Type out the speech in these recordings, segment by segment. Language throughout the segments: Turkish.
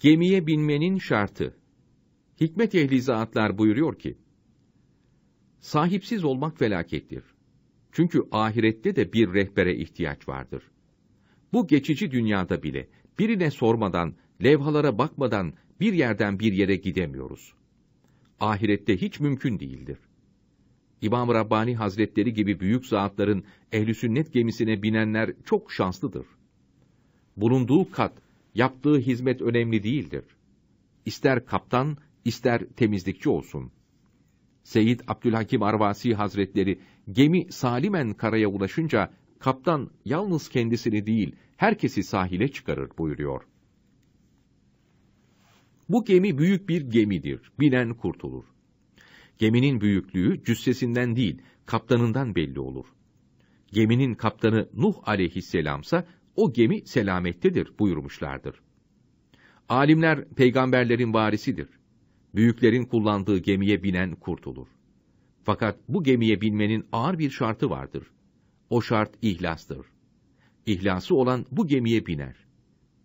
Gemiye binmenin şartı. Hikmet ehli zatlar buyuruyor ki, Sahipsiz olmak felakettir. Çünkü ahirette de bir rehbere ihtiyaç vardır. Bu geçici dünyada bile birine sormadan, levhalara bakmadan bir yerden bir yere gidemiyoruz. Ahirette hiç mümkün değildir. İmam Rabbani Hazretleri gibi büyük zatların ehli sünnet gemisine binenler çok şanslıdır. Bulunduğu kat Yaptığı hizmet önemli değildir. İster kaptan, ister temizlikçi olsun. Seyyid Abdülhakim Arvasi Hazretleri, gemi salimen karaya ulaşınca, kaptan yalnız kendisini değil, herkesi sahile çıkarır buyuruyor. Bu gemi büyük bir gemidir, binen kurtulur. Geminin büyüklüğü cüssesinden değil, kaptanından belli olur. Geminin kaptanı Nuh aleyhisselamsa o gemi selamettedir buyurmuşlardır. Alimler peygamberlerin varisidir. Büyüklerin kullandığı gemiye binen kurtulur. Fakat bu gemiye binmenin ağır bir şartı vardır. O şart ihlastır. İhlası olan bu gemiye biner.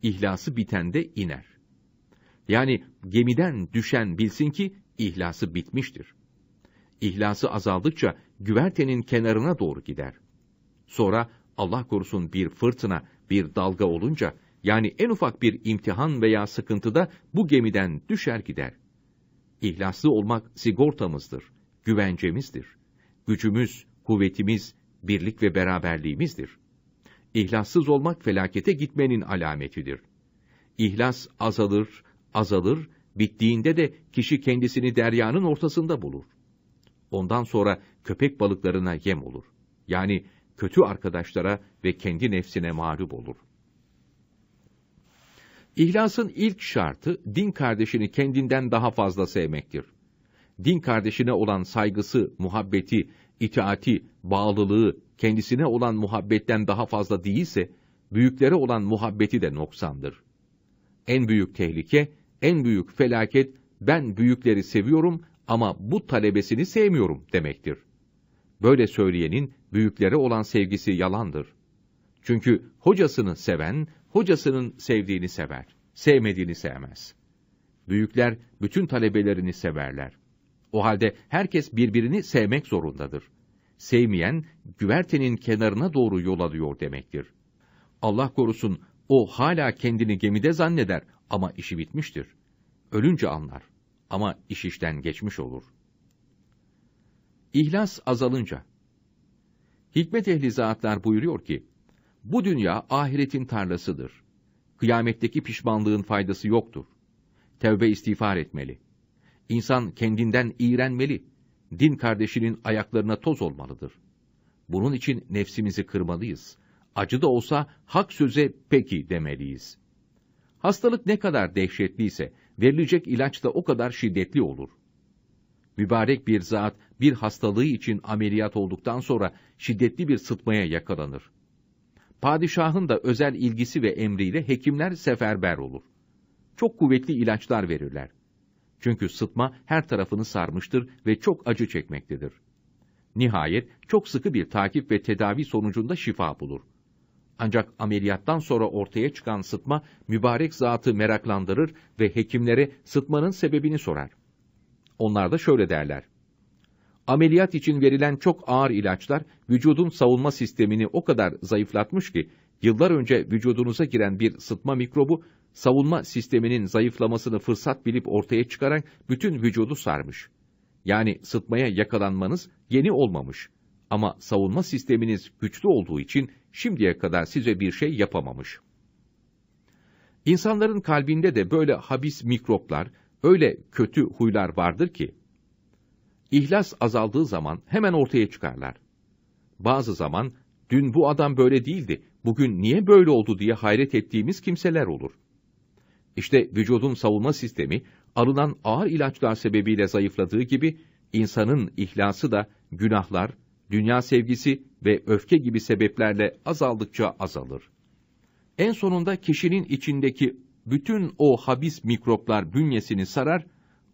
İhlası biten de iner. Yani gemiden düşen bilsin ki ihlası bitmiştir. İhlası azaldıkça güvertenin kenarına doğru gider. Sonra Allah korusun bir fırtına bir dalga olunca, yani en ufak bir imtihan veya sıkıntıda bu gemiden düşer gider. İhlaslı olmak sigortamızdır, güvencemizdir. Gücümüz, kuvvetimiz, birlik ve beraberliğimizdir. İhlassız olmak felakete gitmenin alametidir. İhlas azalır, azalır, bittiğinde de kişi kendisini deryanın ortasında bulur. Ondan sonra köpek balıklarına yem olur. Yani kötü arkadaşlara ve kendi nefsine mağlup olur. İhlasın ilk şartı din kardeşini kendinden daha fazla sevmektir. Din kardeşine olan saygısı, muhabbeti, itaati, bağlılığı kendisine olan muhabbetten daha fazla değilse, büyüklere olan muhabbeti de noksandır. En büyük tehlike, en büyük felaket ben büyükleri seviyorum ama bu talebesini sevmiyorum demektir böyle söyleyenin büyüklere olan sevgisi yalandır. Çünkü hocasını seven, hocasının sevdiğini sever, sevmediğini sevmez. Büyükler bütün talebelerini severler. O halde herkes birbirini sevmek zorundadır. Sevmeyen, güvertenin kenarına doğru yol alıyor demektir. Allah korusun, o hala kendini gemide zanneder ama işi bitmiştir. Ölünce anlar ama iş işten geçmiş olur.'' İhlas azalınca. Hikmet ehli zatlar buyuruyor ki, bu dünya ahiretin tarlasıdır. Kıyametteki pişmanlığın faydası yoktur. Tevbe istiğfar etmeli. İnsan kendinden iğrenmeli. Din kardeşinin ayaklarına toz olmalıdır. Bunun için nefsimizi kırmalıyız. Acı da olsa hak söze peki demeliyiz. Hastalık ne kadar dehşetliyse, verilecek ilaç da o kadar şiddetli olur mübarek bir zat bir hastalığı için ameliyat olduktan sonra şiddetli bir sıtmaya yakalanır. Padişahın da özel ilgisi ve emriyle hekimler seferber olur. Çok kuvvetli ilaçlar verirler. Çünkü sıtma her tarafını sarmıştır ve çok acı çekmektedir. Nihayet çok sıkı bir takip ve tedavi sonucunda şifa bulur. Ancak ameliyattan sonra ortaya çıkan sıtma mübarek zatı meraklandırır ve hekimlere sıtmanın sebebini sorar. Onlar da şöyle derler. Ameliyat için verilen çok ağır ilaçlar vücudun savunma sistemini o kadar zayıflatmış ki yıllar önce vücudunuza giren bir sıtma mikrobu savunma sisteminin zayıflamasını fırsat bilip ortaya çıkaran bütün vücudu sarmış. Yani sıtmaya yakalanmanız yeni olmamış ama savunma sisteminiz güçlü olduğu için şimdiye kadar size bir şey yapamamış. İnsanların kalbinde de böyle habis mikroplar, öyle kötü huylar vardır ki, ihlas azaldığı zaman hemen ortaya çıkarlar. Bazı zaman, dün bu adam böyle değildi, bugün niye böyle oldu diye hayret ettiğimiz kimseler olur. İşte vücudun savunma sistemi, alınan ağır ilaçlar sebebiyle zayıfladığı gibi, insanın ihlası da günahlar, dünya sevgisi ve öfke gibi sebeplerle azaldıkça azalır. En sonunda kişinin içindeki bütün o habis mikroplar bünyesini sarar,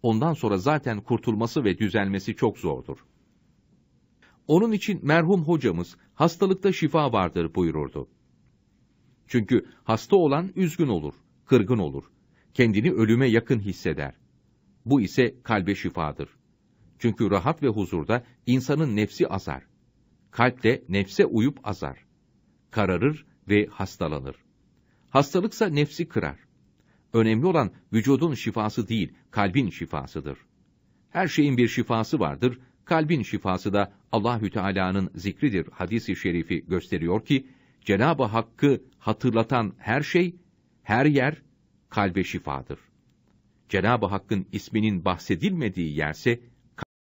ondan sonra zaten kurtulması ve düzelmesi çok zordur. Onun için merhum hocamız hastalıkta şifa vardır buyururdu. Çünkü hasta olan üzgün olur, kırgın olur, kendini ölüme yakın hisseder. Bu ise kalbe şifadır. Çünkü rahat ve huzurda insanın nefsi azar. Kalp de nefse uyup azar. Kararır ve hastalanır. Hastalıksa nefsi kırar. Önemli olan vücudun şifası değil, kalbin şifasıdır. Her şeyin bir şifası vardır. Kalbin şifası da Allahü Teala'nın zikridir. Hadis-i şerifi gösteriyor ki Cenab-ı Hakk'ı hatırlatan her şey, her yer kalbe şifadır. Cenab-ı Hakk'ın isminin bahsedilmediği yerse